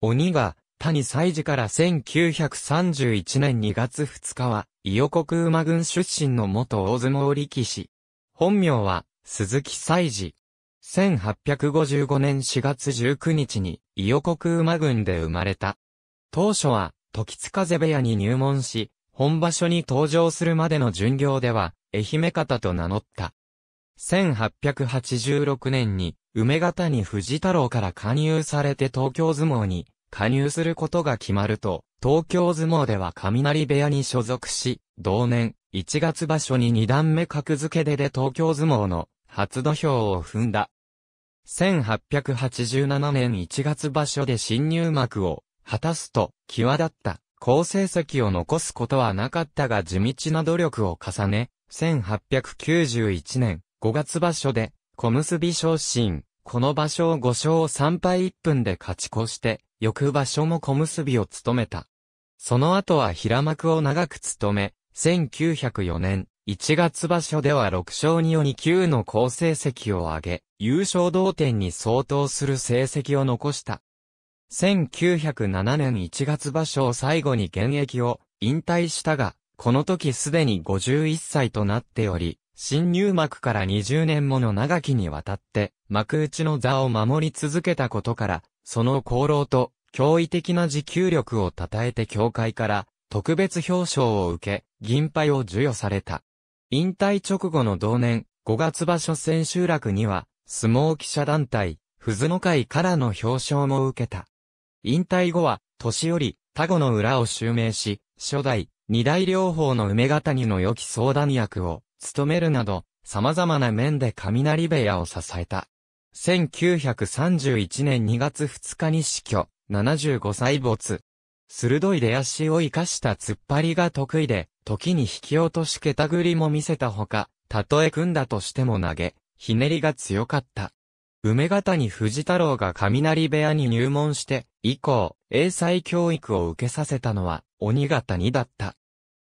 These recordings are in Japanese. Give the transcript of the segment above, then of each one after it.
鬼が、谷祭事から1931年2月2日は、伊予国馬軍出身の元大相撲力士。本名は、鈴木祭事。1855年4月19日に、伊予国馬軍で生まれた。当初は、時津風部屋に入門し、本場所に登場するまでの巡業では、愛媛方と名乗った。1886年に、梅方に藤太郎から加入されて東京相撲に加入することが決まると、東京相撲では雷部屋に所属し、同年1月場所に2段目格付けでで東京相撲の初土俵を踏んだ。1887年1月場所で新入幕を果たすと、際立った好成績を残すことはなかったが地道な努力を重ね、1891年5月場所で、小結昇進、この場所を5勝3敗1分で勝ち越して、翌場所も小結を務めた。その後は平幕を長く務め、1904年、1月場所では6勝2より級の好成績を上げ、優勝同点に相当する成績を残した。1907年1月場所を最後に現役を引退したが、この時すでに51歳となっており、新入幕から20年もの長きにわたって、幕内の座を守り続けたことから、その功労と、驚異的な持久力を称えて協会から、特別表彰を受け、銀杯を授与された。引退直後の同年、5月場所千秋楽には、相撲記者団体、ふずの会からの表彰も受けた。引退後は、年寄り、田子の裏を襲名し、初代、二代両方の梅ヶ谷の良き相談役を、務めるなど、様々な面で雷部屋を支えた。1931年2月2日に死去、75歳没。鋭い出足を生かした突っ張りが得意で、時に引き落としけたぐりも見せたほか、たとえ組んだとしても投げ、ひねりが強かった。梅方に藤太郎が雷部屋に入門して、以降、英才教育を受けさせたのは、鬼方にだった。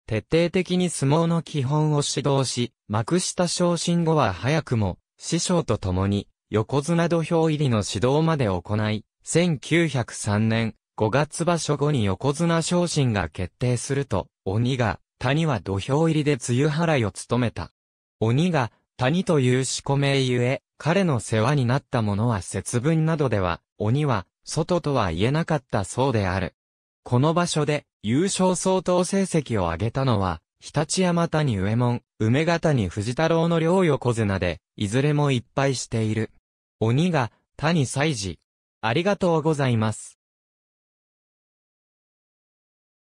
徹底的に相撲の基本を指導し、幕下昇進後は早くも、師匠と共に、横綱土俵入りの指導まで行い、1903年5月場所後に横綱昇進が決定すると、鬼が、谷は土俵入りで梅雨払いを務めた。鬼が、谷という仕込名ゆえ、彼の世話になったものは節分などでは、鬼は、外とは言えなかったそうである。この場所で、優勝相当成績を上げたのは、日立山谷上門、梅ヶ谷藤太郎の両横綱で、いずれも一敗している。鬼が、谷祭事。ありがとうございます。